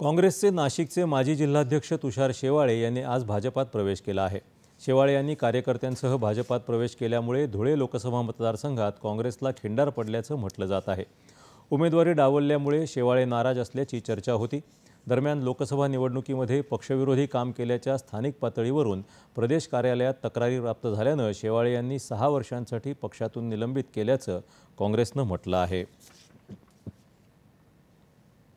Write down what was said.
काँग्रेसचे नाशिकचे माजी जिल्हाध्यक्ष तुषार शेवाळे यांनी आज भाजपात प्रवेश केला आहे शेवाळे यांनी कार्यकर्त्यांसह भाजपात प्रवेश केल्यामुळे धुळे लोकसभा मतदारसंघात काँग्रेसला खिंडार पडल्याचं म्हटलं जात आहे उमेदवारी डावलल्यामुळे शेवाळे नाराज असल्याची चर्चा होती दरम्यान लोकसभा निवडणुकीमध्ये पक्षविरोधी काम केल्याच्या स्थानिक पातळीवरून प्रदेश कार्यालयात तक्रारी प्राप्त झाल्यानं शेवाळे यांनी सहा वर्षांसाठी पक्षातून निलंबित केल्याचं काँग्रेसनं म्हटलं आहे